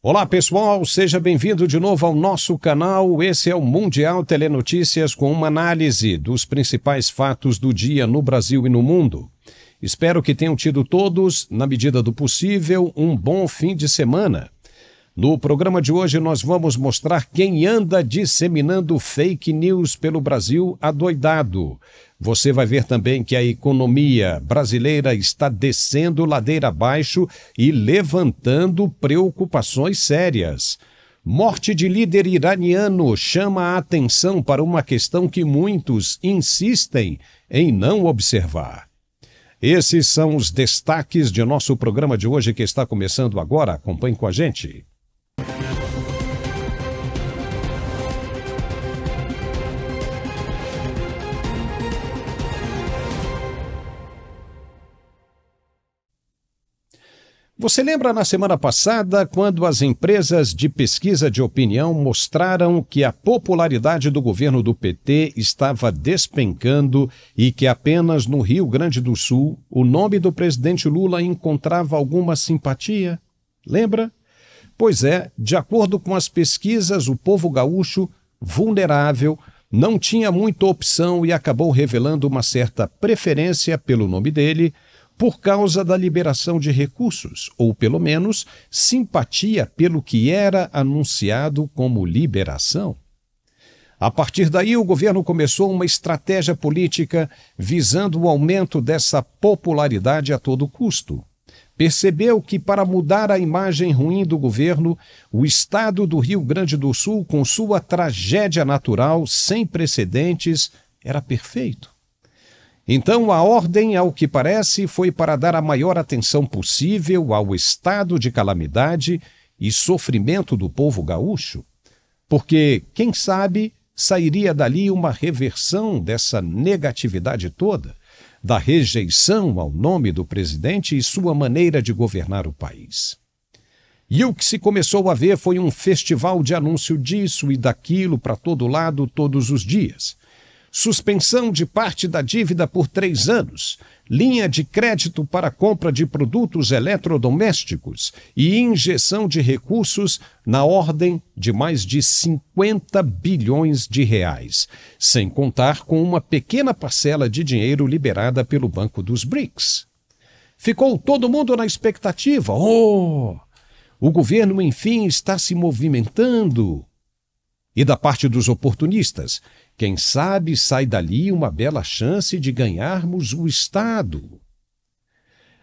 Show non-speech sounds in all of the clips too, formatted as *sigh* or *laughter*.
Olá pessoal, seja bem-vindo de novo ao nosso canal. Esse é o Mundial Telenotícias com uma análise dos principais fatos do dia no Brasil e no mundo. Espero que tenham tido todos, na medida do possível, um bom fim de semana. No programa de hoje, nós vamos mostrar quem anda disseminando fake news pelo Brasil adoidado. Você vai ver também que a economia brasileira está descendo ladeira abaixo e levantando preocupações sérias. Morte de líder iraniano chama a atenção para uma questão que muitos insistem em não observar. Esses são os destaques de nosso programa de hoje que está começando agora. Acompanhe com a gente. Você lembra na semana passada quando as empresas de pesquisa de opinião mostraram que a popularidade do governo do PT estava despencando e que apenas no Rio Grande do Sul o nome do presidente Lula encontrava alguma simpatia? Lembra? Pois é, de acordo com as pesquisas, o povo gaúcho, vulnerável, não tinha muita opção e acabou revelando uma certa preferência pelo nome dele por causa da liberação de recursos, ou pelo menos simpatia pelo que era anunciado como liberação. A partir daí, o governo começou uma estratégia política visando o aumento dessa popularidade a todo custo. Percebeu que, para mudar a imagem ruim do governo, o estado do Rio Grande do Sul, com sua tragédia natural sem precedentes, era perfeito. Então, a ordem, ao que parece, foi para dar a maior atenção possível ao estado de calamidade e sofrimento do povo gaúcho, porque, quem sabe, sairia dali uma reversão dessa negatividade toda, da rejeição ao nome do presidente e sua maneira de governar o país. E o que se começou a ver foi um festival de anúncio disso e daquilo para todo lado todos os dias suspensão de parte da dívida por três anos, linha de crédito para compra de produtos eletrodomésticos e injeção de recursos na ordem de mais de 50 bilhões de reais, sem contar com uma pequena parcela de dinheiro liberada pelo Banco dos BRICS. Ficou todo mundo na expectativa. Oh! O governo, enfim, está se movimentando. E da parte dos oportunistas, quem sabe sai dali uma bela chance de ganharmos o Estado.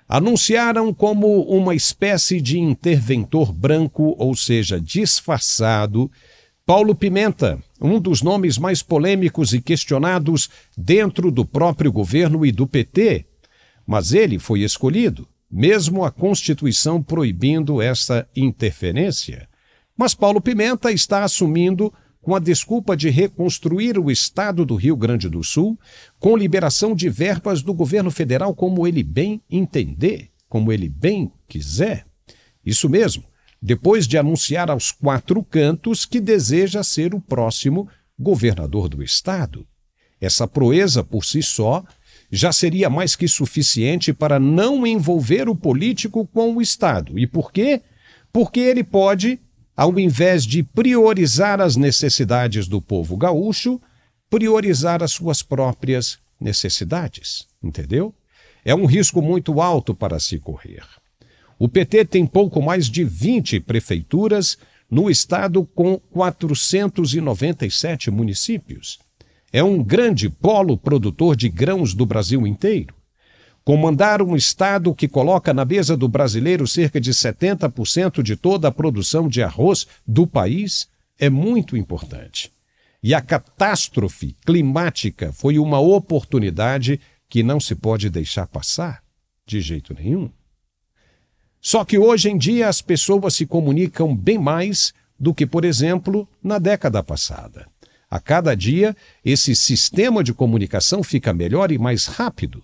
Anunciaram como uma espécie de interventor branco, ou seja, disfarçado, Paulo Pimenta, um dos nomes mais polêmicos e questionados dentro do próprio governo e do PT. Mas ele foi escolhido, mesmo a Constituição proibindo essa interferência. Mas Paulo Pimenta está assumindo com a desculpa de reconstruir o estado do Rio Grande do Sul, com liberação de verbas do governo federal como ele bem entender, como ele bem quiser. Isso mesmo, depois de anunciar aos quatro cantos que deseja ser o próximo governador do estado. Essa proeza por si só já seria mais que suficiente para não envolver o político com o Estado. E por quê? Porque ele pode ao invés de priorizar as necessidades do povo gaúcho, priorizar as suas próprias necessidades, entendeu? É um risco muito alto para se correr. O PT tem pouco mais de 20 prefeituras no estado com 497 municípios. É um grande polo produtor de grãos do Brasil inteiro comandar um Estado que coloca na mesa do brasileiro cerca de 70% de toda a produção de arroz do país é muito importante. E a catástrofe climática foi uma oportunidade que não se pode deixar passar de jeito nenhum. Só que hoje em dia as pessoas se comunicam bem mais do que, por exemplo, na década passada. A cada dia, esse sistema de comunicação fica melhor e mais rápido.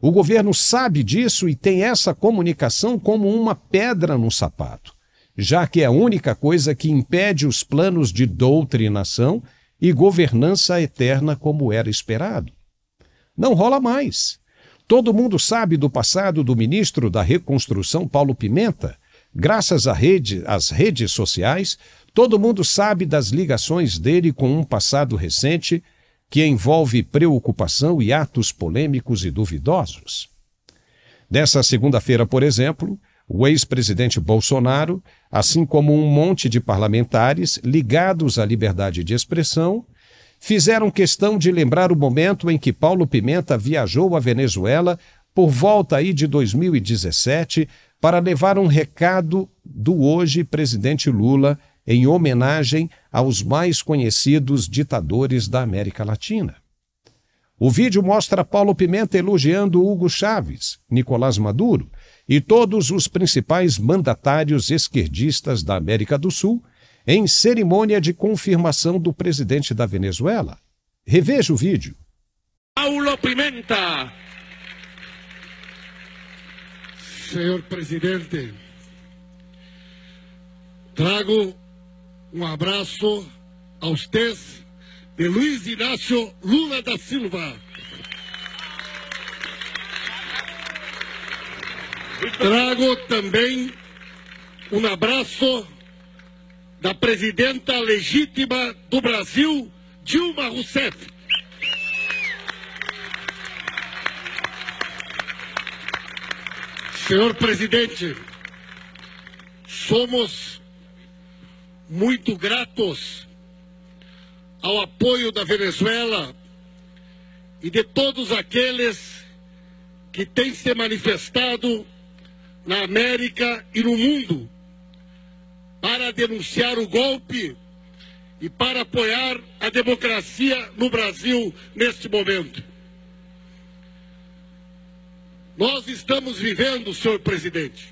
O governo sabe disso e tem essa comunicação como uma pedra no sapato, já que é a única coisa que impede os planos de doutrinação e governança eterna como era esperado. Não rola mais. Todo mundo sabe do passado do ministro da Reconstrução Paulo Pimenta. Graças à rede, às redes sociais, todo mundo sabe das ligações dele com um passado recente que envolve preocupação e atos polêmicos e duvidosos. Nessa segunda-feira, por exemplo, o ex-presidente Bolsonaro, assim como um monte de parlamentares ligados à liberdade de expressão, fizeram questão de lembrar o momento em que Paulo Pimenta viajou à Venezuela por volta aí de 2017 para levar um recado do hoje presidente Lula em homenagem aos mais conhecidos ditadores da América Latina. O vídeo mostra Paulo Pimenta elogiando Hugo Chávez, Nicolás Maduro e todos os principais mandatários esquerdistas da América do Sul em cerimônia de confirmação do presidente da Venezuela. Reveja o vídeo. Paulo Pimenta. Senhor presidente, trago um abraço aos teus de Luiz Inácio Lula da Silva. Trago também um abraço da presidenta legítima do Brasil, Dilma Rousseff. Senhor presidente, somos muito gratos ao apoio da Venezuela e de todos aqueles que têm se manifestado na América e no mundo para denunciar o golpe e para apoiar a democracia no Brasil neste momento. Nós estamos vivendo, senhor presidente,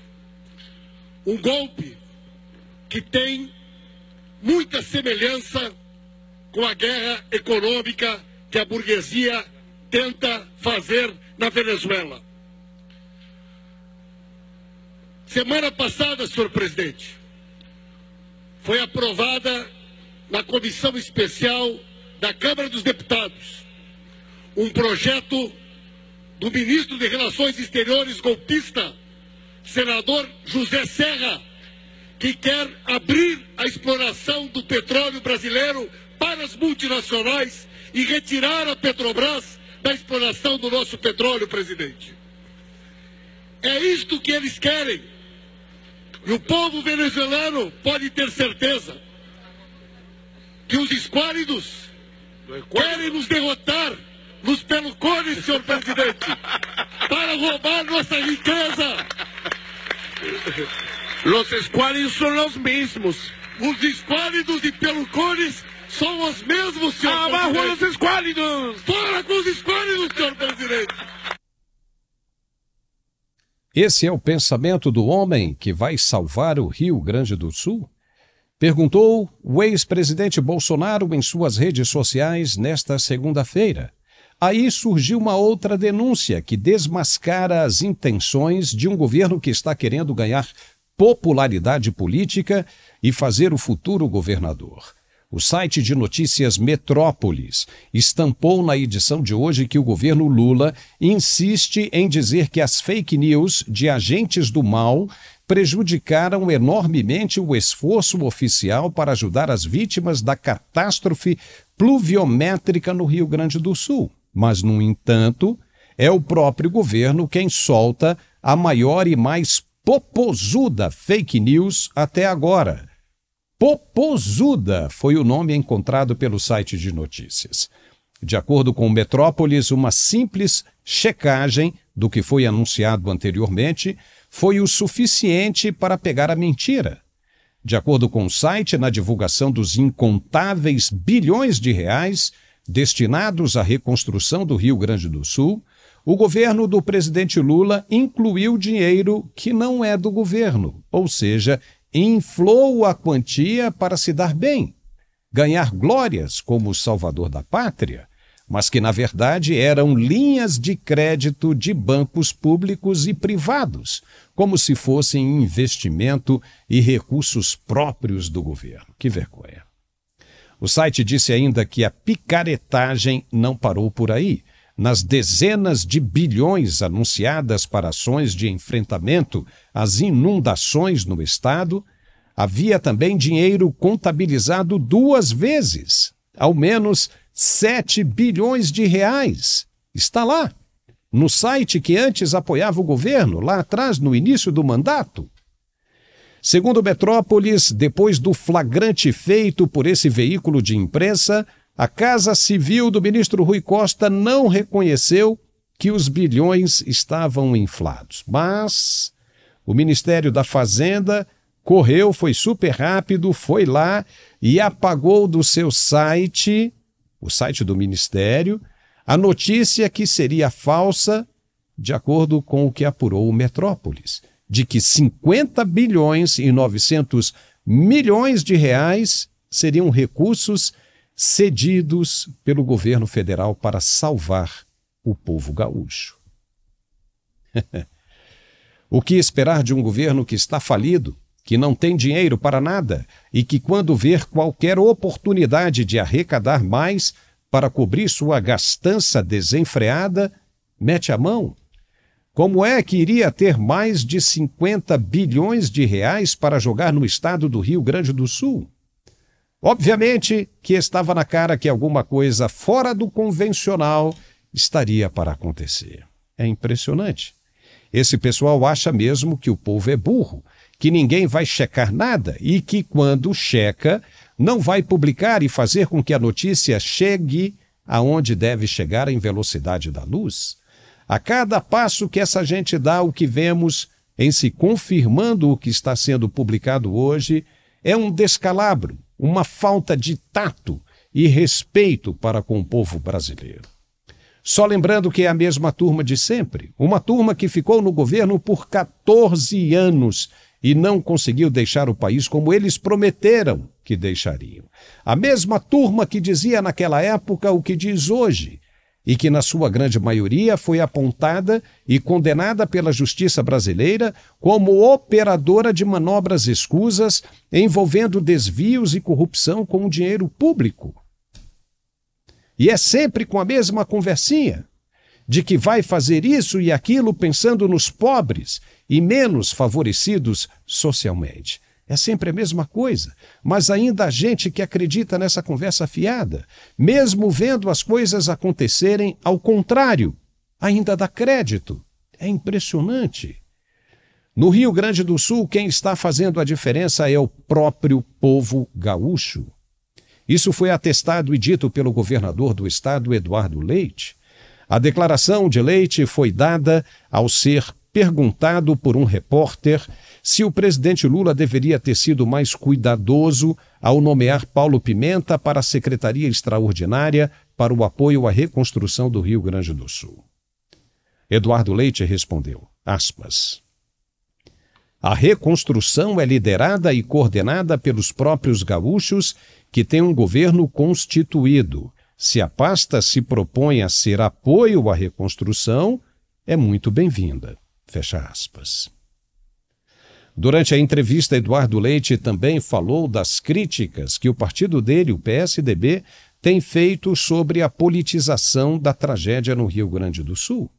um golpe que tem muita semelhança com a guerra econômica que a burguesia tenta fazer na Venezuela. Semana passada, senhor presidente, foi aprovada na comissão especial da Câmara dos Deputados um projeto do ministro de Relações Exteriores golpista, senador José Serra que quer abrir a exploração do petróleo brasileiro para as multinacionais e retirar a Petrobras da exploração do nosso petróleo, presidente. É isto que eles querem. E o povo venezuelano pode ter certeza que os esquálidos é querem nos derrotar nos pelucones, senhor presidente, *laughs* para roubar nossa riqueza. Los esquálidos são os mesmos. Os esquálidos e pelucones são os mesmos, senhor Abarro presidente. os esquálidos! Fora com os esquálidos, senhor presidente! Esse é o pensamento do homem que vai salvar o Rio Grande do Sul? Perguntou o ex-presidente Bolsonaro em suas redes sociais nesta segunda-feira. Aí surgiu uma outra denúncia que desmascara as intenções de um governo que está querendo ganhar popularidade política e fazer o futuro governador. O site de notícias Metrópolis estampou na edição de hoje que o governo Lula insiste em dizer que as fake news de agentes do mal prejudicaram enormemente o esforço oficial para ajudar as vítimas da catástrofe pluviométrica no Rio Grande do Sul. Mas, no entanto, é o próprio governo quem solta a maior e mais Popozuda Fake News até agora. Popozuda foi o nome encontrado pelo site de notícias. De acordo com o Metrópolis, uma simples checagem do que foi anunciado anteriormente foi o suficiente para pegar a mentira. De acordo com o site, na divulgação dos incontáveis bilhões de reais destinados à reconstrução do Rio Grande do Sul, o governo do presidente Lula incluiu dinheiro que não é do governo, ou seja, inflou a quantia para se dar bem, ganhar glórias como salvador da pátria, mas que na verdade eram linhas de crédito de bancos públicos e privados, como se fossem investimento e recursos próprios do governo. Que vergonha. O site disse ainda que a picaretagem não parou por aí nas dezenas de bilhões anunciadas para ações de enfrentamento às inundações no estado, havia também dinheiro contabilizado duas vezes, ao menos 7 bilhões de reais. Está lá, no site que antes apoiava o governo, lá atrás, no início do mandato. Segundo Metrópolis, depois do flagrante feito por esse veículo de imprensa, a Casa Civil do ministro Rui Costa não reconheceu que os bilhões estavam inflados, mas o Ministério da Fazenda correu, foi super rápido, foi lá e apagou do seu site, o site do Ministério, a notícia que seria falsa, de acordo com o que apurou o Metrópolis, de que 50 bilhões e 900 milhões de reais seriam recursos cedidos pelo governo federal para salvar o povo gaúcho. *laughs* o que esperar de um governo que está falido, que não tem dinheiro para nada e que, quando ver qualquer oportunidade de arrecadar mais para cobrir sua gastança desenfreada, mete a mão? Como é que iria ter mais de 50 bilhões de reais para jogar no estado do Rio Grande do Sul? Obviamente que estava na cara que alguma coisa fora do convencional estaria para acontecer. É impressionante. Esse pessoal acha mesmo que o povo é burro, que ninguém vai checar nada e que, quando checa, não vai publicar e fazer com que a notícia chegue aonde deve chegar em velocidade da luz. A cada passo que essa gente dá, o que vemos em se confirmando o que está sendo publicado hoje é um descalabro, uma falta de tato e respeito para com o povo brasileiro. Só lembrando que é a mesma turma de sempre, uma turma que ficou no governo por 14 anos e não conseguiu deixar o país como eles prometeram que deixariam. A mesma turma que dizia naquela época o que diz hoje e que, na sua grande maioria, foi apontada e condenada pela justiça brasileira como operadora de manobras escusas envolvendo desvios e corrupção com o dinheiro público. E é sempre com a mesma conversinha de que vai fazer isso e aquilo pensando nos pobres e menos favorecidos socialmente. É sempre a mesma coisa. Mas ainda há gente que acredita nessa conversa fiada, mesmo vendo as coisas acontecerem ao contrário, ainda dá crédito. É impressionante. No Rio Grande do Sul, quem está fazendo a diferença é o próprio povo gaúcho. Isso foi atestado e dito pelo governador do estado, Eduardo Leite. A declaração de Leite foi dada ao ser Perguntado por um repórter se o presidente Lula deveria ter sido mais cuidadoso ao nomear Paulo Pimenta para a Secretaria Extraordinária para o apoio à reconstrução do Rio Grande do Sul. Eduardo Leite respondeu, aspas, a reconstrução é liderada e coordenada pelos próprios gaúchos, que têm um governo constituído. Se a pasta se propõe a ser apoio à reconstrução, é muito bem-vinda. Fecha aspas. Durante a entrevista, Eduardo Leite também falou das críticas que o partido dele, o PSDB, tem feito sobre a politização da tragédia no Rio Grande do Sul.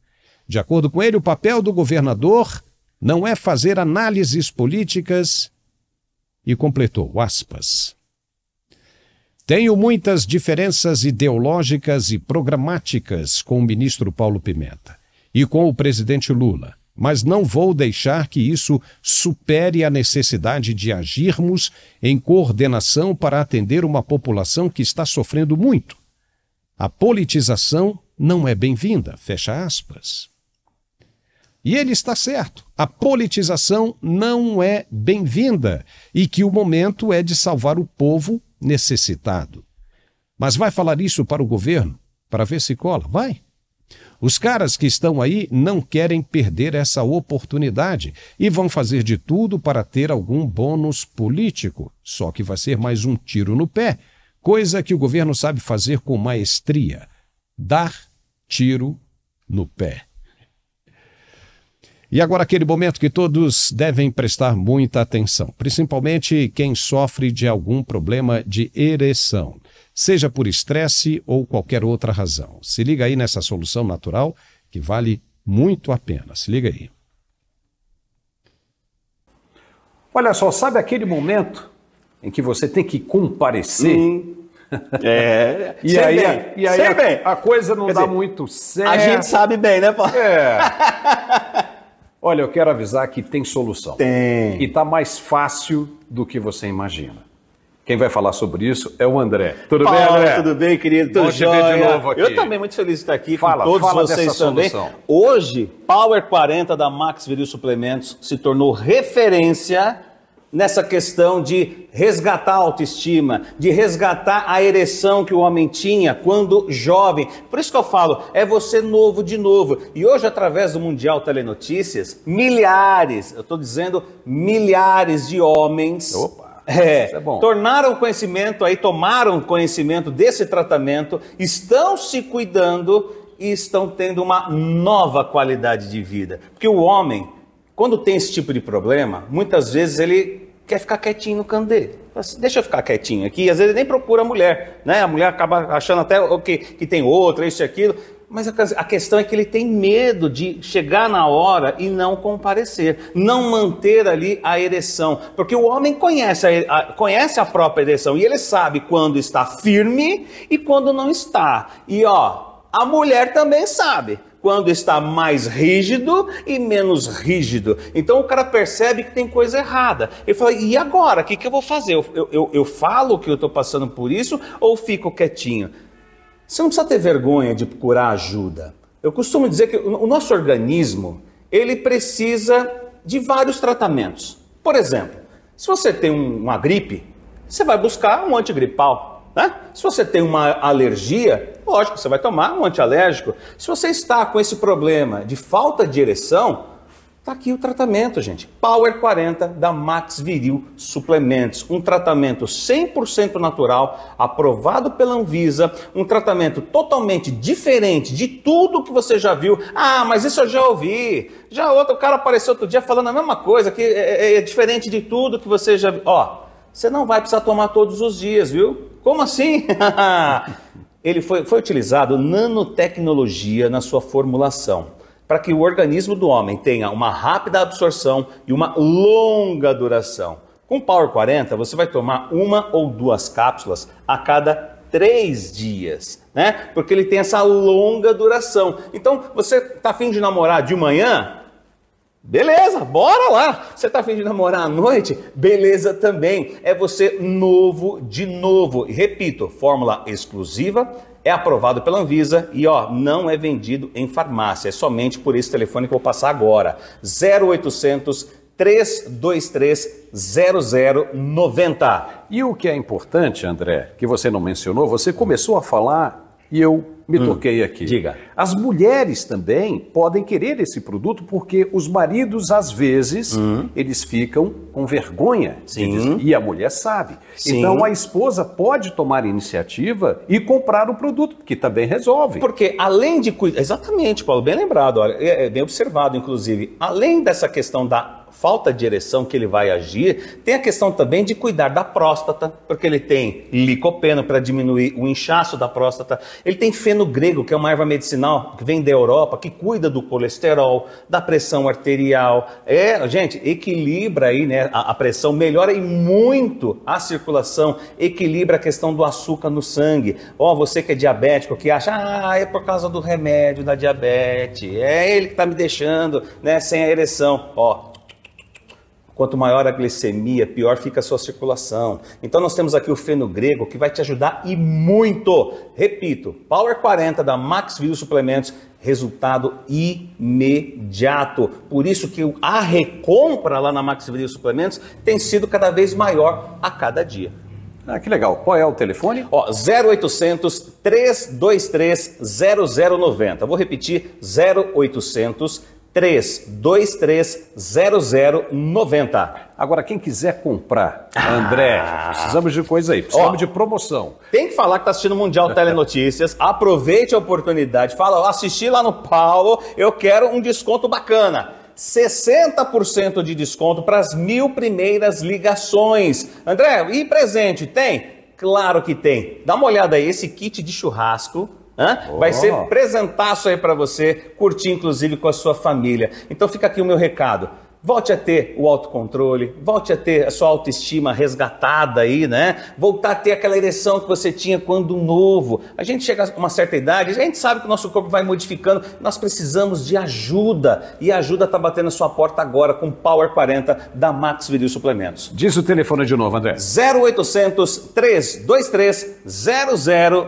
De acordo com ele, o papel do governador não é fazer análises políticas e completou aspas. Tenho muitas diferenças ideológicas e programáticas com o ministro Paulo Pimenta e com o presidente Lula mas não vou deixar que isso supere a necessidade de agirmos em coordenação para atender uma população que está sofrendo muito. A politização não é bem-vinda, fecha aspas. E ele está certo, a politização não é bem-vinda e que o momento é de salvar o povo necessitado. Mas vai falar isso para o governo para ver se cola? Vai. Os caras que estão aí não querem perder essa oportunidade e vão fazer de tudo para ter algum bônus político, só que vai ser mais um tiro no pé, coisa que o governo sabe fazer com maestria: dar tiro no pé. E agora aquele momento que todos devem prestar muita atenção, principalmente quem sofre de algum problema de ereção seja por estresse ou qualquer outra razão. Se liga aí nessa solução natural que vale muito a pena. Se liga aí. Olha só, sabe aquele momento em que você tem que comparecer? Sim. Hum. É. *laughs* e, sei aí, bem, e aí a, bem. a coisa não Quer dá dizer, muito certo. A gente sabe bem, né, Paulo? É. *laughs* Olha, eu quero avisar que tem solução. Tem. E tá mais fácil do que você imagina. Quem vai falar sobre isso é o André. Tudo bem, André? Tudo bem, querido? Tudo Bom te ver de novo aqui. Eu também muito feliz de estar aqui fala, com todos fala vocês também. Solução. Hoje, Power 40 da Max Viril Suplementos se tornou referência nessa questão de resgatar a autoestima, de resgatar a ereção que o homem tinha quando jovem. Por isso que eu falo, é você novo de novo. E hoje, através do Mundial Telenotícias, milhares, eu estou dizendo milhares de homens... Opa é, é tornaram conhecimento aí, tomaram conhecimento desse tratamento, estão se cuidando e estão tendo uma nova qualidade de vida. Porque o homem, quando tem esse tipo de problema, muitas vezes ele quer ficar quietinho no canto dele. Assim, Deixa eu ficar quietinho aqui. Às vezes nem procura a mulher, né? A mulher acaba achando até okay, que tem outra, isso e aquilo. Mas a questão é que ele tem medo de chegar na hora e não comparecer, não manter ali a ereção, porque o homem conhece a, a, conhece a própria ereção e ele sabe quando está firme e quando não está. E ó, a mulher também sabe quando está mais rígido e menos rígido. Então o cara percebe que tem coisa errada. Ele fala: e agora? O que, que eu vou fazer? Eu, eu, eu falo que eu estou passando por isso ou fico quietinho? Você não precisa ter vergonha de procurar ajuda. Eu costumo dizer que o nosso organismo, ele precisa de vários tratamentos. Por exemplo, se você tem uma gripe, você vai buscar um antigripal. Né? Se você tem uma alergia, lógico, você vai tomar um antialérgico. Se você está com esse problema de falta de ereção, Tá aqui o tratamento, gente. Power 40 da Max Viril Suplementos. Um tratamento 100% natural, aprovado pela Anvisa. Um tratamento totalmente diferente de tudo que você já viu. Ah, mas isso eu já ouvi. Já outro cara apareceu outro dia falando a mesma coisa, que é, é, é diferente de tudo que você já viu. Ó, você não vai precisar tomar todos os dias, viu? Como assim? *laughs* Ele foi, foi utilizado nanotecnologia na sua formulação para que o organismo do homem tenha uma rápida absorção e uma longa duração. Com Power 40, você vai tomar uma ou duas cápsulas a cada três dias, né? Porque ele tem essa longa duração. Então, você tá afim de namorar de manhã? Beleza, bora lá. Você tá afim de namorar à noite? Beleza também. É você novo de novo. E repito, fórmula exclusiva é aprovado pela Anvisa e ó, não é vendido em farmácia. É somente por esse telefone que eu vou passar agora. 0800 323 0090. E o que é importante, André, que você não mencionou, você começou a falar e eu me hum. toquei hum, aqui. Diga. As mulheres também podem querer esse produto porque os maridos, às vezes, hum. eles ficam com vergonha. Sim. e a mulher sabe. Sim. Então a esposa pode tomar iniciativa e comprar o produto, que também resolve. Porque além de cuidar. Exatamente, Paulo, bem lembrado, olha, é, é bem observado, inclusive. Além dessa questão da falta de ereção que ele vai agir. Tem a questão também de cuidar da próstata, porque ele tem licopeno para diminuir o inchaço da próstata. Ele tem feno grego, que é uma erva medicinal que vem da Europa, que cuida do colesterol, da pressão arterial. É, gente, equilibra aí, né, a, a pressão, melhora e muito a circulação, equilibra a questão do açúcar no sangue. Ó, oh, você que é diabético, que acha, ah, é por causa do remédio da diabetes, é ele que está me deixando, né, sem a ereção. Ó, oh, Quanto maior a glicemia, pior fica a sua circulação. Então nós temos aqui o feno grego que vai te ajudar e muito. Repito, Power 40 da Maxville Suplementos, resultado imediato. Por isso que a recompra lá na Maxville Suplementos tem sido cada vez maior a cada dia. Ah, que legal. Qual é o telefone? Ó, 0800 323 0090. Vou repetir, 0800 323 0090. 323090. Agora, quem quiser comprar, André, ah. precisamos de coisa aí, precisamos Ó, de promoção. Tem que falar que está assistindo o Mundial Telenotícias, *laughs* aproveite a oportunidade, fala, assisti lá no Paulo, eu quero um desconto bacana. 60% de desconto para as mil primeiras ligações. André, e presente, tem? Claro que tem. Dá uma olhada aí, esse kit de churrasco Oh. Vai ser presentaço aí para você curtir, inclusive com a sua família. Então fica aqui o meu recado. Volte a ter o autocontrole, volte a ter a sua autoestima resgatada aí, né? Voltar a ter aquela ereção que você tinha quando novo. A gente chega a uma certa idade, a gente sabe que o nosso corpo vai modificando, nós precisamos de ajuda. E a ajuda está batendo a sua porta agora com Power 40 da Max Viril Suplementos. Diz o telefone de novo, André. 0800 323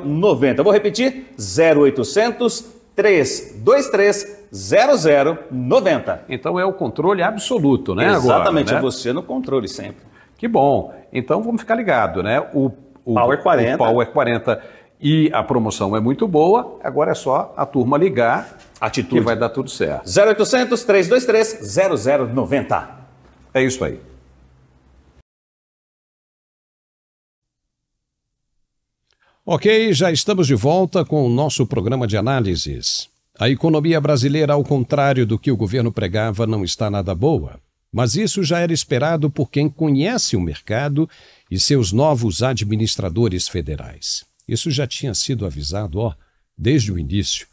0090. Vou repetir, 0800 323 0090. 330090. Então é o controle absoluto, né? Exatamente, agora, é né? você no controle sempre. Que bom. Então vamos ficar ligado, né? O, o Power 40. O Power 40 e a promoção é muito boa. Agora é só a turma ligar. Atitude. Que vai dar tudo certo. 0800 323 0090. É isso aí. Ok, já estamos de volta com o nosso programa de análises. A economia brasileira, ao contrário do que o governo pregava, não está nada boa. Mas isso já era esperado por quem conhece o mercado e seus novos administradores federais. Isso já tinha sido avisado, ó, desde o início.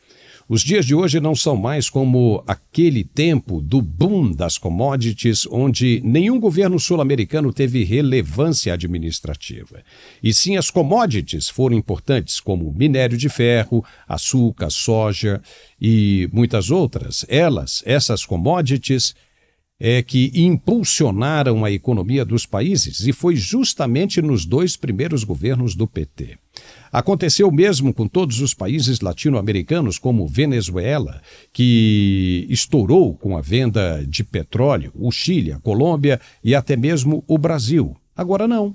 Os dias de hoje não são mais como aquele tempo do boom das commodities, onde nenhum governo sul-americano teve relevância administrativa. E sim, as commodities foram importantes, como minério de ferro, açúcar, soja e muitas outras. Elas, essas commodities, é que impulsionaram a economia dos países e foi justamente nos dois primeiros governos do PT. Aconteceu mesmo com todos os países latino-americanos, como Venezuela, que estourou com a venda de petróleo, o Chile, a Colômbia e até mesmo o Brasil. Agora não.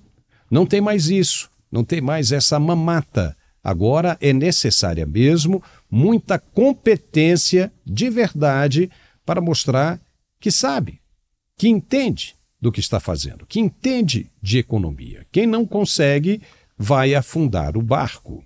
Não tem mais isso. Não tem mais essa mamata. Agora é necessária mesmo muita competência de verdade para mostrar que sabe, que entende do que está fazendo, que entende de economia. Quem não consegue vai afundar o barco.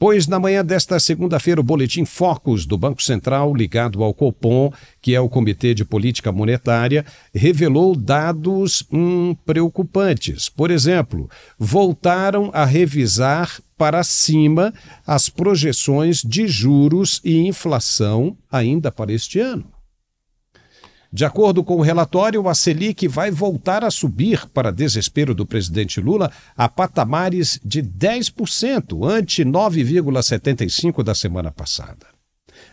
Pois na manhã desta segunda-feira, o Boletim Focus do Banco Central, ligado ao Copom, que é o Comitê de Política Monetária, revelou dados hum, preocupantes. Por exemplo, voltaram a revisar para cima as projeções de juros e inflação ainda para este ano. De acordo com o relatório, a Selic vai voltar a subir, para desespero do presidente Lula, a patamares de 10%, ante 9,75% da semana passada.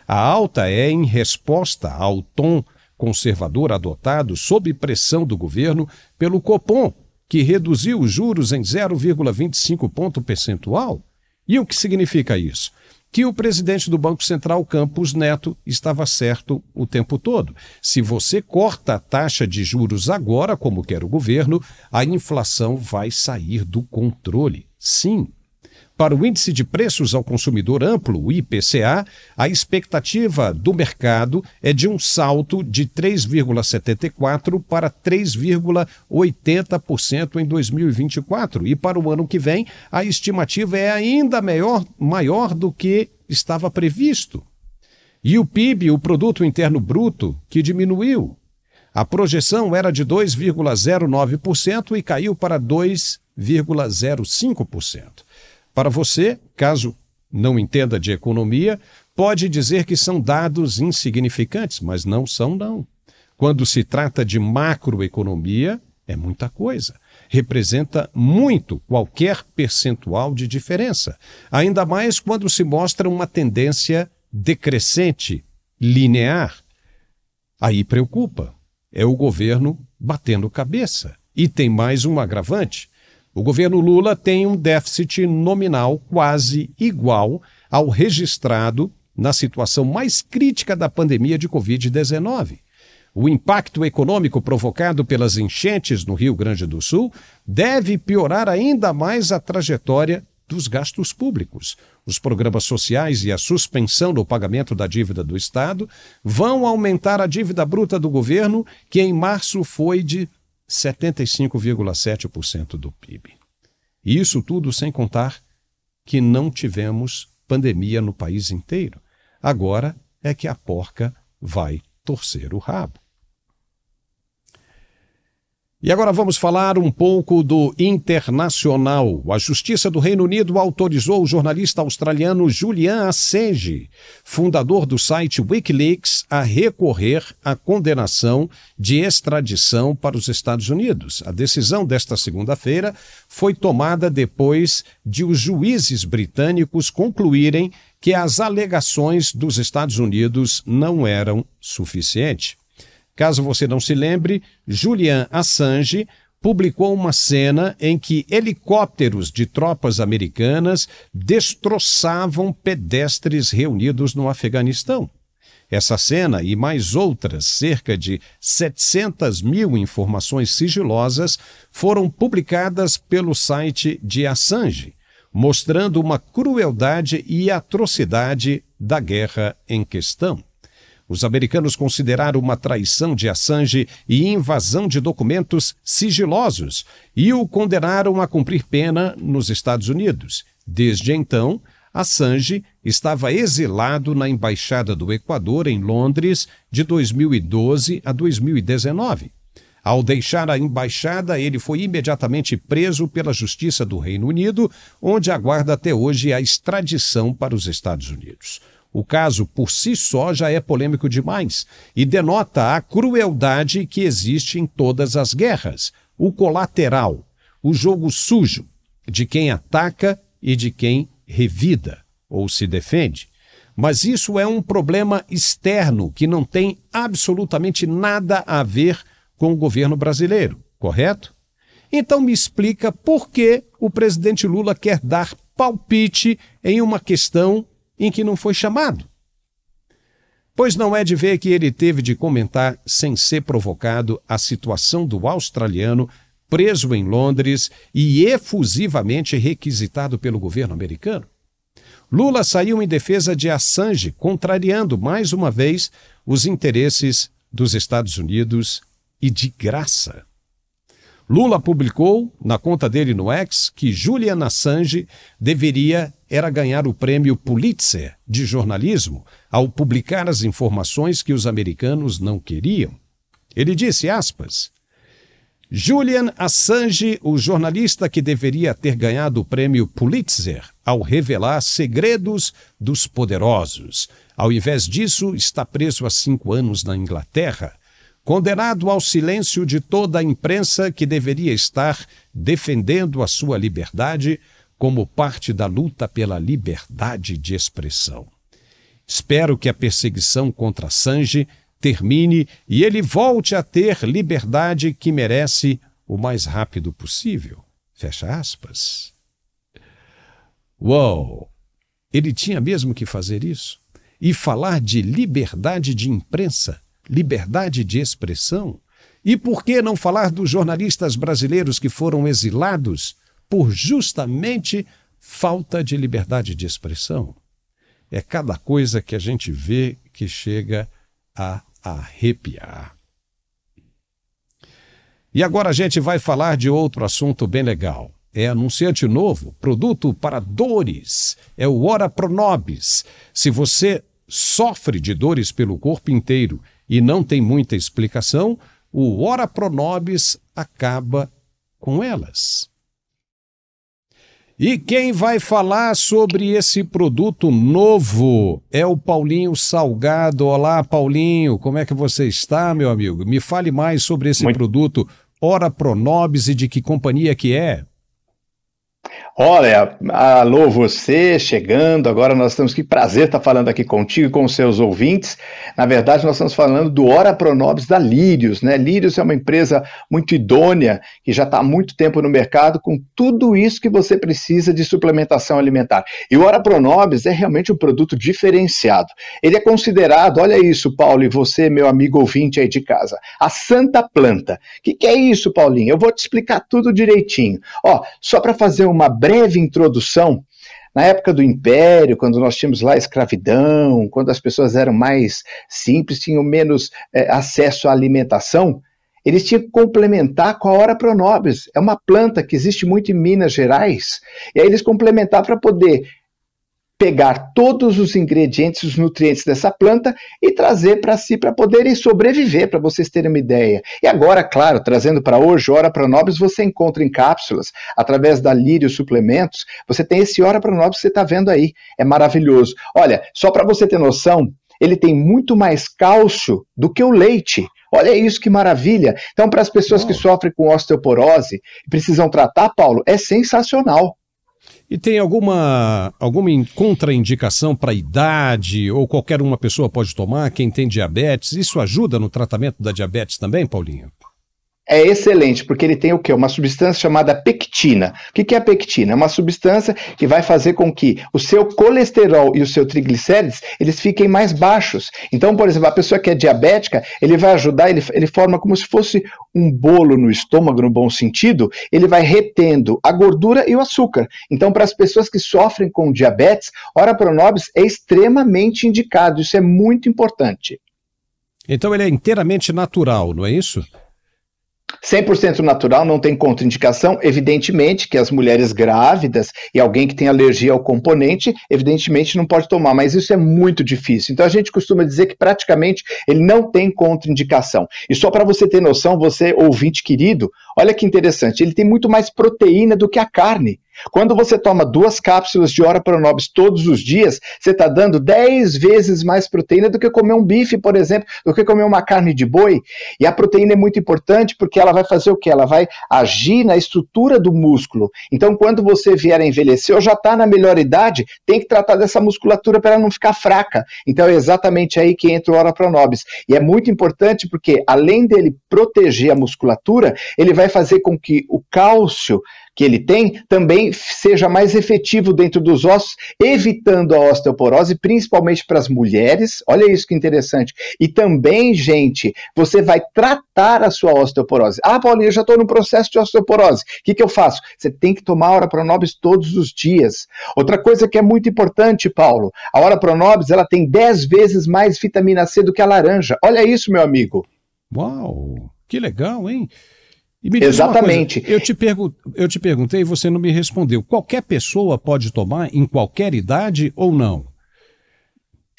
A alta é em resposta ao tom conservador adotado sob pressão do governo pelo Copom, que reduziu os juros em 0,25 ponto percentual. E o que significa isso? que o presidente do Banco Central, Campos Neto, estava certo o tempo todo. Se você corta a taxa de juros agora, como quer o governo, a inflação vai sair do controle. Sim, para o Índice de Preços ao Consumidor Amplo, o IPCA, a expectativa do mercado é de um salto de 3,74% para 3,80% em 2024. E para o ano que vem, a estimativa é ainda maior, maior do que estava previsto. E o PIB, o Produto Interno Bruto, que diminuiu. A projeção era de 2,09% e caiu para 2,05%. Para você, caso não entenda de economia, pode dizer que são dados insignificantes, mas não são, não. Quando se trata de macroeconomia, é muita coisa. Representa muito qualquer percentual de diferença, ainda mais quando se mostra uma tendência decrescente, linear. Aí preocupa. É o governo batendo cabeça. E tem mais um agravante: o governo Lula tem um déficit nominal quase igual ao registrado na situação mais crítica da pandemia de Covid-19. O impacto econômico provocado pelas enchentes no Rio Grande do Sul deve piorar ainda mais a trajetória dos gastos públicos. Os programas sociais e a suspensão do pagamento da dívida do Estado vão aumentar a dívida bruta do governo, que em março foi de 75,7% do PIB. E isso tudo sem contar que não tivemos pandemia no país inteiro. Agora é que a porca vai torcer o rabo. E agora vamos falar um pouco do internacional. A Justiça do Reino Unido autorizou o jornalista australiano Julian Assange, fundador do site Wikileaks, a recorrer à condenação de extradição para os Estados Unidos. A decisão desta segunda-feira foi tomada depois de os juízes britânicos concluírem que as alegações dos Estados Unidos não eram suficientes. Caso você não se lembre, Julian Assange publicou uma cena em que helicópteros de tropas americanas destroçavam pedestres reunidos no Afeganistão. Essa cena e mais outras, cerca de 700 mil informações sigilosas, foram publicadas pelo site de Assange, mostrando uma crueldade e atrocidade da guerra em questão. Os americanos consideraram uma traição de Assange e invasão de documentos sigilosos e o condenaram a cumprir pena nos Estados Unidos. Desde então, Assange estava exilado na Embaixada do Equador, em Londres, de 2012 a 2019. Ao deixar a embaixada, ele foi imediatamente preso pela Justiça do Reino Unido, onde aguarda até hoje a extradição para os Estados Unidos. O caso, por si só, já é polêmico demais e denota a crueldade que existe em todas as guerras, o colateral, o jogo sujo de quem ataca e de quem revida ou se defende. Mas isso é um problema externo que não tem absolutamente nada a ver com o governo brasileiro, correto? Então me explica por que o presidente Lula quer dar palpite em uma questão em que não foi chamado. Pois não é de ver que ele teve de comentar, sem ser provocado, a situação do australiano preso em Londres e efusivamente requisitado pelo governo americano. Lula saiu em defesa de Assange, contrariando mais uma vez os interesses dos Estados Unidos e de graça. Lula publicou na conta dele no X que Julian Assange deveria era ganhar o prêmio Pulitzer de jornalismo ao publicar as informações que os americanos não queriam. Ele disse, aspas, Julian Assange, o jornalista que deveria ter ganhado o prêmio Pulitzer ao revelar segredos dos poderosos. Ao invés disso, está preso há cinco anos na Inglaterra, condenado ao silêncio de toda a imprensa que deveria estar defendendo a sua liberdade como parte da luta pela liberdade de expressão. Espero que a perseguição contra Sanji termine e ele volte a ter liberdade que merece o mais rápido possível. Fecha aspas. Uou! Ele tinha mesmo que fazer isso? E falar de liberdade de imprensa, liberdade de expressão? E por que não falar dos jornalistas brasileiros que foram exilados por justamente falta de liberdade de expressão. É cada coisa que a gente vê que chega a arrepiar. E agora a gente vai falar de outro assunto bem legal. É anunciante novo, produto para dores. É o Ora Pronobis. Se você sofre de dores pelo corpo inteiro e não tem muita explicação, o Ora Pronobis acaba com elas. E quem vai falar sobre esse produto novo é o Paulinho Salgado. Olá, Paulinho, como é que você está, meu amigo? Me fale mais sobre esse Muito... produto Ora Pronobis e de que companhia que é? Olha, alô você chegando, agora nós estamos que prazer estar falando aqui contigo e com os seus ouvintes. Na verdade, nós estamos falando do Hora Pronobis da Lírios, né? Lírios é uma empresa muito idônea, que já está há muito tempo no mercado, com tudo isso que você precisa de suplementação alimentar. E o Hora Pronobis é realmente um produto diferenciado. Ele é considerado, olha isso, Paulo, e você, meu amigo ouvinte aí de casa, a santa planta. O que, que é isso, Paulinho? Eu vou te explicar tudo direitinho. Ó, só para fazer uma breve breve introdução na época do Império, quando nós tínhamos lá escravidão, quando as pessoas eram mais simples, tinham menos é, acesso à alimentação, eles tinham que complementar com a hora pronobis. É uma planta que existe muito em Minas Gerais. E aí eles complementar para poder pegar todos os ingredientes, os nutrientes dessa planta e trazer para si para poderem sobreviver, para vocês terem uma ideia. E agora, claro, trazendo para hoje, Hora Pronobis, você encontra em cápsulas, através da Lírio Suplementos, você tem esse Hora Pronobis que você está vendo aí. É maravilhoso. Olha, só para você ter noção, ele tem muito mais cálcio do que o leite. Olha isso que maravilha. Então, para as pessoas Uau. que sofrem com osteoporose e precisam tratar, Paulo, é sensacional. E tem alguma, alguma contraindicação para idade ou qualquer uma pessoa pode tomar, quem tem diabetes? Isso ajuda no tratamento da diabetes também, Paulinho? é excelente, porque ele tem o quê? Uma substância chamada pectina. O que, é a pectina? É uma substância que vai fazer com que o seu colesterol e o seu triglicérides eles fiquem mais baixos. Então, por exemplo, a pessoa que é diabética, ele vai ajudar, ele, ele forma como se fosse um bolo no estômago, no bom sentido, ele vai retendo a gordura e o açúcar. Então, para as pessoas que sofrem com diabetes, ora pronobis é extremamente indicado, isso é muito importante. Então ele é inteiramente natural, não é isso? 100% natural, não tem contraindicação. Evidentemente que as mulheres grávidas e alguém que tem alergia ao componente, evidentemente não pode tomar, mas isso é muito difícil. Então a gente costuma dizer que praticamente ele não tem contraindicação. E só para você ter noção, você ouvinte querido, olha que interessante, ele tem muito mais proteína do que a carne. Quando você toma duas cápsulas de ora pronobis todos os dias, você está dando 10 vezes mais proteína do que comer um bife, por exemplo, do que comer uma carne de boi. E a proteína é muito importante porque ela vai fazer o que? Ela vai agir na estrutura do músculo. Então, quando você vier a envelhecer ou já está na melhor idade, tem que tratar dessa musculatura para ela não ficar fraca. Então, é exatamente aí que entra o ora pronobis. E é muito importante porque, além dele proteger a musculatura, ele vai fazer com que o cálcio que ele tem também seja mais efetivo dentro dos ossos, evitando a osteoporose, principalmente para as mulheres. Olha isso que interessante. E também, gente, você vai tratar a sua osteoporose. Ah, Paulinho, eu já estou no processo de osteoporose. O que, que eu faço? Você tem que tomar a hora pronobis todos os dias. Outra coisa que é muito importante, Paulo, a hora pronobis ela tem 10 vezes mais vitamina C do que a laranja. Olha isso, meu amigo. Uau, que legal, hein? Exatamente. eu, te eu te perguntei e você não me respondeu. Qualquer pessoa pode tomar em qualquer idade ou não?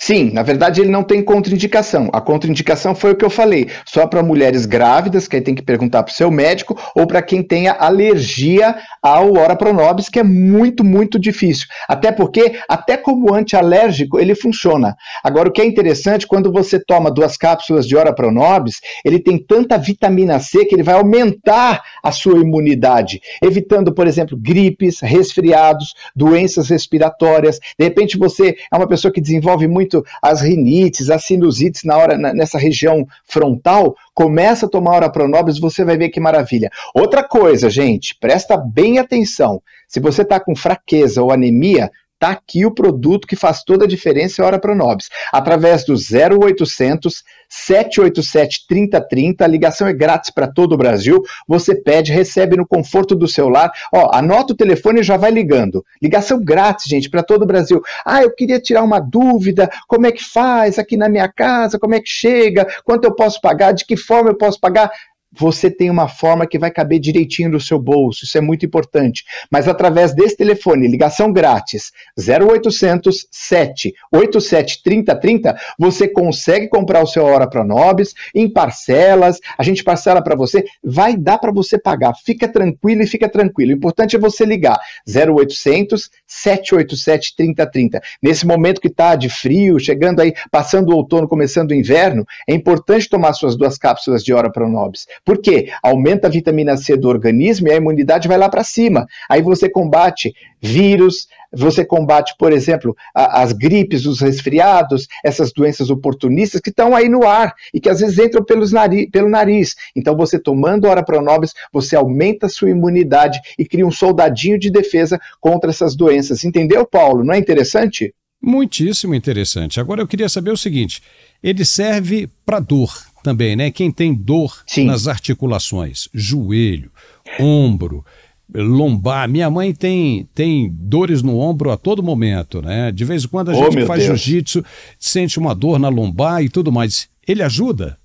Sim, na verdade ele não tem contraindicação. A contraindicação foi o que eu falei, só para mulheres grávidas, que aí tem que perguntar para o seu médico, ou para quem tenha alergia ao Ora Pronobis, que é muito, muito difícil. Até porque, até como antialérgico, ele funciona. Agora, o que é interessante, quando você toma duas cápsulas de Ora Pronobis, ele tem tanta vitamina C que ele vai aumentar a sua imunidade, evitando, por exemplo, gripes, resfriados, doenças respiratórias. De repente, você é uma pessoa que desenvolve muito muito as rinites, as sinusites na hora, na, nessa região frontal, começa a tomar hora pronobis, você vai ver que maravilha. Outra coisa, gente, presta bem atenção. Se você está com fraqueza ou anemia, Está aqui o produto que faz toda a diferença é hora para Nobis. Através do 0800 787 3030, a ligação é grátis para todo o Brasil. Você pede, recebe no conforto do seu lar. Ó, anota o telefone e já vai ligando. Ligação grátis, gente, para todo o Brasil. Ah, eu queria tirar uma dúvida, como é que faz aqui na minha casa, como é que chega, quanto eu posso pagar, de que forma eu posso pagar? você tem uma forma que vai caber direitinho no seu bolso, isso é muito importante. Mas através desse telefone, ligação grátis, 0800 787 3030, você consegue comprar o seu Hora para nobis em parcelas, a gente parcela para você, vai dar para você pagar, fica tranquilo e fica tranquilo. O importante é você ligar, 0800 787 3030. Nesse momento que está de frio, chegando aí, passando o outono, começando o inverno, é importante tomar suas duas cápsulas de Hora para nobis. Por quê? Aumenta a vitamina C do organismo e a imunidade vai lá para cima. Aí você combate vírus, você combate, por exemplo, a, as gripes, os resfriados, essas doenças oportunistas que estão aí no ar e que às vezes entram pelos pelo nariz. Então, você tomando hora pronobis, você aumenta a sua imunidade e cria um soldadinho de defesa contra essas doenças. Entendeu, Paulo? Não é interessante? Muitíssimo interessante. Agora eu queria saber o seguinte: ele serve para dor, também, né? Quem tem dor Sim. nas articulações, joelho, ombro, lombar. Minha mãe tem, tem dores no ombro a todo momento, né? De vez em quando a oh, gente faz jiu-jitsu, sente uma dor na lombar e tudo mais. Ele ajuda?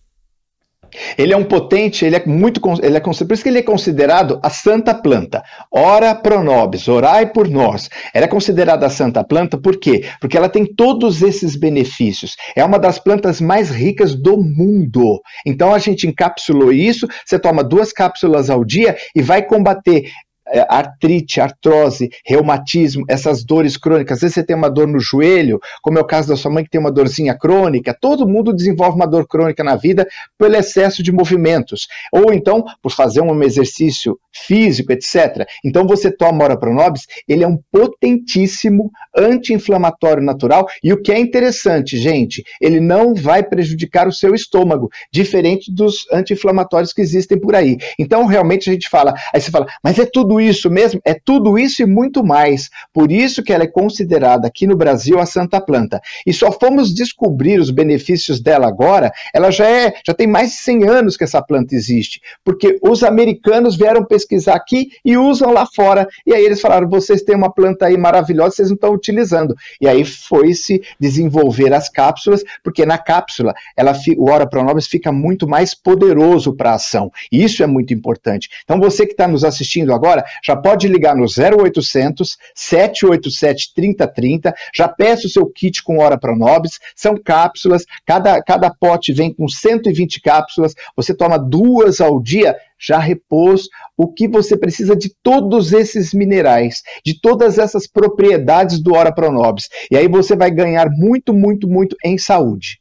Ele é um potente, ele é muito, ele é, por isso que ele é considerado a santa planta. Ora pro nobis, orai por nós. Ela é considerada a santa planta por quê? Porque ela tem todos esses benefícios. É uma das plantas mais ricas do mundo. Então a gente encapsulou isso, você toma duas cápsulas ao dia e vai combater é, artrite, artrose, reumatismo, essas dores crônicas. Às vezes você tem uma dor no joelho, como é o caso da sua mãe que tem uma dorzinha crônica. Todo mundo desenvolve uma dor crônica na vida pelo excesso de movimentos, ou então por fazer um exercício físico, etc. Então você toma orapronobis, ele é um potentíssimo anti-inflamatório natural e o que é interessante, gente, ele não vai prejudicar o seu estômago, diferente dos anti-inflamatórios que existem por aí. Então realmente a gente fala, aí você fala, mas é tudo isso isso mesmo, é tudo isso e muito mais. Por isso que ela é considerada aqui no Brasil a Santa Planta. E só fomos descobrir os benefícios dela agora. Ela já é, já tem mais de 100 anos que essa planta existe, porque os americanos vieram pesquisar aqui e usam lá fora. E aí eles falaram: "Vocês têm uma planta aí maravilhosa, vocês não estão utilizando". E aí foi se desenvolver as cápsulas, porque na cápsula ela o Ora Pronomes fica muito mais poderoso para a ação. E isso é muito importante. Então você que está nos assistindo agora, já pode ligar no 0800 787 3030, já peça o seu kit com hora Pronobis, são cápsulas, cada, cada pote vem com 120 cápsulas, você toma duas ao dia, já repôs o que você precisa de todos esses minerais, de todas essas propriedades do Hora Pronobis. E aí você vai ganhar muito, muito, muito em saúde.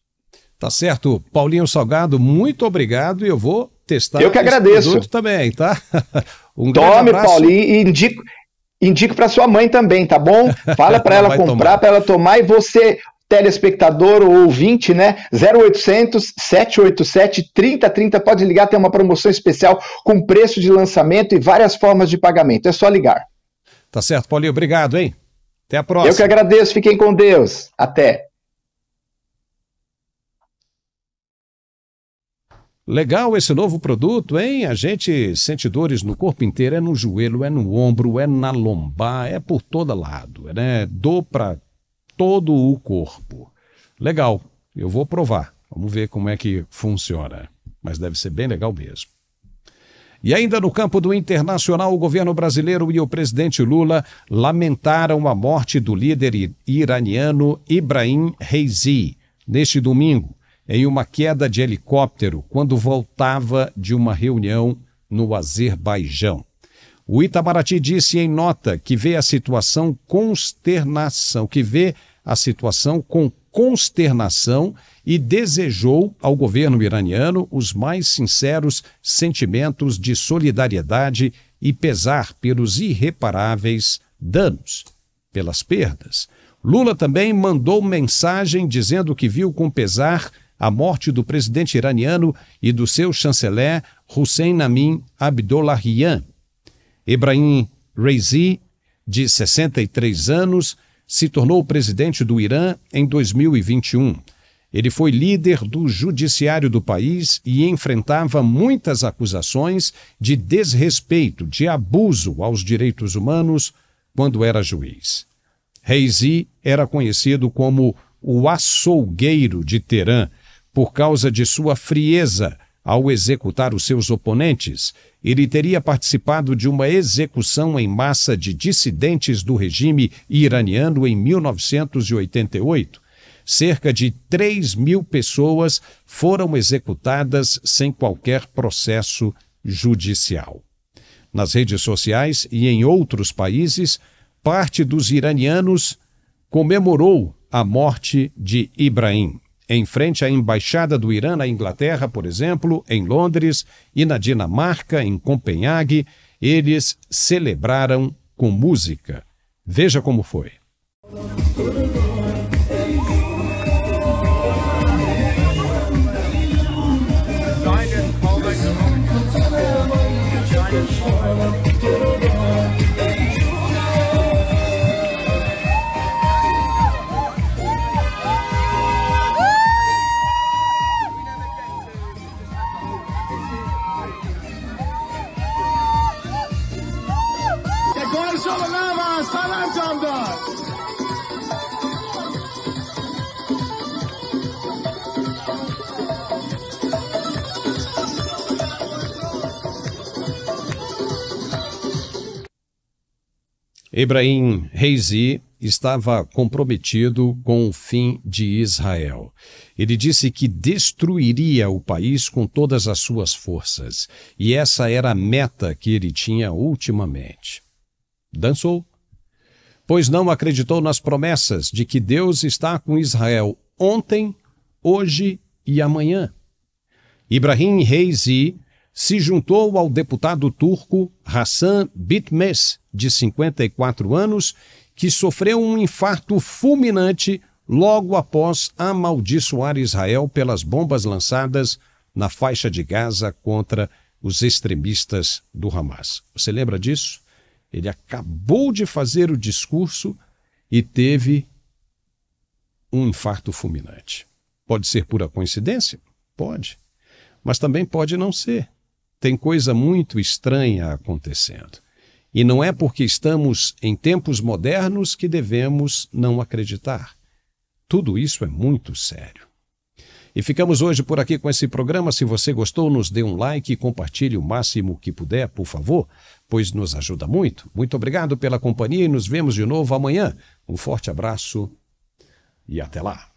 Tá certo. Paulinho Salgado, muito obrigado e eu vou testar. Eu que agradeço. também, tá? *laughs* Um Tome, Paulinho, e indico, indico para sua mãe também, tá bom? Fala para *laughs* ela comprar, para ela tomar e você telespectador ou ouvinte, né? 0800 787 3030 pode ligar, tem uma promoção especial com preço de lançamento e várias formas de pagamento. É só ligar. Tá certo, Paulinho, obrigado, hein? Até a próxima. Eu que agradeço, fiquem com Deus. Até. Legal esse novo produto, hein? A gente sente dores no corpo inteiro, é no joelho, é no ombro, é na lombar, é por todo lado, né? Dor para todo o corpo. Legal, eu vou provar. Vamos ver como é que funciona. Mas deve ser bem legal mesmo. E ainda no campo do internacional, o governo brasileiro e o presidente Lula lamentaram a morte do líder iraniano Ibrahim Reisi neste domingo em uma queda de helicóptero quando voltava de uma reunião no Azerbaijão. O Itamaraty disse em nota que vê a situação consternação, que vê a situação com consternação e desejou ao governo iraniano os mais sinceros sentimentos de solidariedade e pesar pelos irreparáveis danos, pelas perdas. Lula também mandou mensagem dizendo que viu com pesar a morte do presidente iraniano e do seu chanceler Hussein Namin Abdollahian. Ebrahim Reisi, de 63 anos, se tornou presidente do Irã em 2021. Ele foi líder do judiciário do país e enfrentava muitas acusações de desrespeito, de abuso aos direitos humanos quando era juiz. Reisi era conhecido como o açougueiro de Teerã por causa de sua frieza ao executar os seus oponentes, ele teria participado de uma execução em massa de dissidentes do regime iraniano em 1988. Cerca de 3 mil pessoas foram executadas sem qualquer processo judicial. Nas redes sociais e em outros países, parte dos iranianos comemorou a morte de Ibrahim em frente à Embaixada do Irã na Inglaterra, por exemplo, em Londres, e na Dinamarca, em Copenhague, eles celebraram com música. Veja como foi. Ibrahim Reizi estava comprometido com o fim de Israel. Ele disse que destruiria o país com todas as suas forças, e essa era a meta que ele tinha ultimamente. Dançou, pois não acreditou nas promessas de que Deus está com Israel ontem, hoje e amanhã. Ibrahim Reizi se juntou ao deputado turco Hassan Bitmes, de 54 anos, que sofreu um infarto fulminante logo após amaldiçoar Israel pelas bombas lançadas na faixa de Gaza contra os extremistas do Hamas. Você lembra disso? Ele acabou de fazer o discurso e teve um infarto fulminante. Pode ser pura coincidência? Pode. Mas também pode não ser tem coisa muito estranha acontecendo. E não é porque estamos em tempos modernos que devemos não acreditar. Tudo isso é muito sério. E ficamos hoje por aqui com esse programa. Se você gostou, nos dê um like e compartilhe o máximo que puder, por favor, pois nos ajuda muito. Muito obrigado pela companhia e nos vemos de novo amanhã. Um forte abraço e até lá.